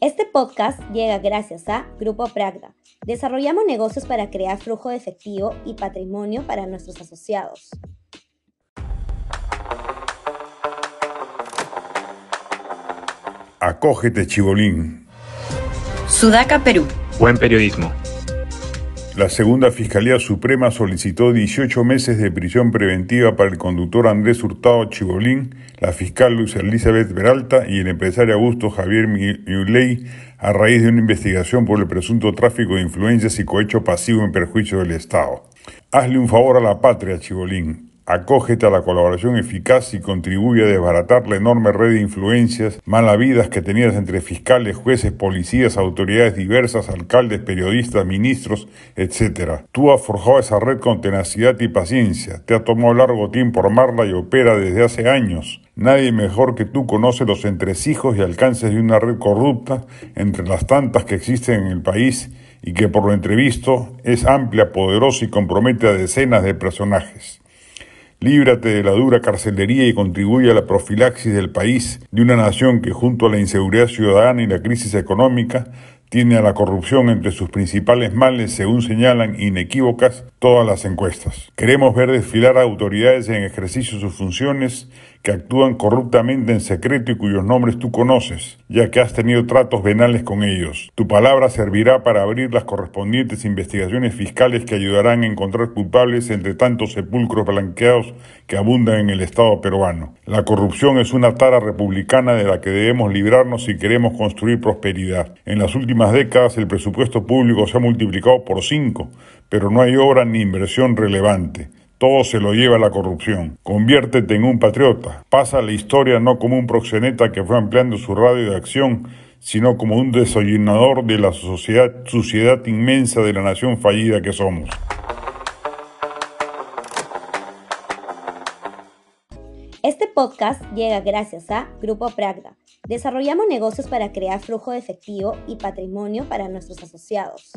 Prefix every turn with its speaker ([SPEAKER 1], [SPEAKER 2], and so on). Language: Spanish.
[SPEAKER 1] Este podcast llega gracias a Grupo Pragda. Desarrollamos negocios para crear flujo de efectivo y patrimonio para nuestros asociados.
[SPEAKER 2] Acógete, Chibolín.
[SPEAKER 1] Sudaca, Perú.
[SPEAKER 2] Buen periodismo. La segunda Fiscalía Suprema solicitó 18 meses de prisión preventiva para el conductor Andrés Hurtado Chibolín, la fiscal Luisa Elizabeth Peralta y el empresario Augusto Javier Miuley a raíz de una investigación por el presunto tráfico de influencias y cohecho pasivo en perjuicio del Estado. Hazle un favor a la patria, Chibolín. Acógete a la colaboración eficaz y contribuye a desbaratar la enorme red de influencias malavidas que tenías entre fiscales, jueces, policías, autoridades diversas, alcaldes, periodistas, ministros, etc. Tú has forjado esa red con tenacidad y paciencia. Te ha tomado largo tiempo armarla y opera desde hace años. Nadie mejor que tú conoce los entresijos y alcances de una red corrupta entre las tantas que existen en el país y que por lo entrevisto es amplia, poderosa y compromete a decenas de personajes. Líbrate de la dura carcelería y contribuye a la profilaxis del país, de una nación que junto a la inseguridad ciudadana y la crisis económica tiene a la corrupción entre sus principales males, según señalan inequívocas todas las encuestas. Queremos ver desfilar a autoridades en ejercicio de sus funciones que actúan corruptamente en secreto y cuyos nombres tú conoces, ya que has tenido tratos venales con ellos. Tu palabra servirá para abrir las correspondientes investigaciones fiscales que ayudarán a encontrar culpables entre tantos sepulcros blanqueados que abundan en el Estado peruano. La corrupción es una tara republicana de la que debemos librarnos si queremos construir prosperidad. En las últimas décadas el presupuesto público se ha multiplicado por cinco, pero no hay obra ni inversión relevante. Todo se lo lleva la corrupción. Conviértete en un patriota. Pasa la historia no como un proxeneta que fue ampliando su radio de acción, sino como un desayunador de la sociedad, inmensa de la nación fallida que somos.
[SPEAKER 1] Este podcast llega gracias a Grupo Pragda. Desarrollamos negocios para crear flujo de efectivo y patrimonio para nuestros asociados.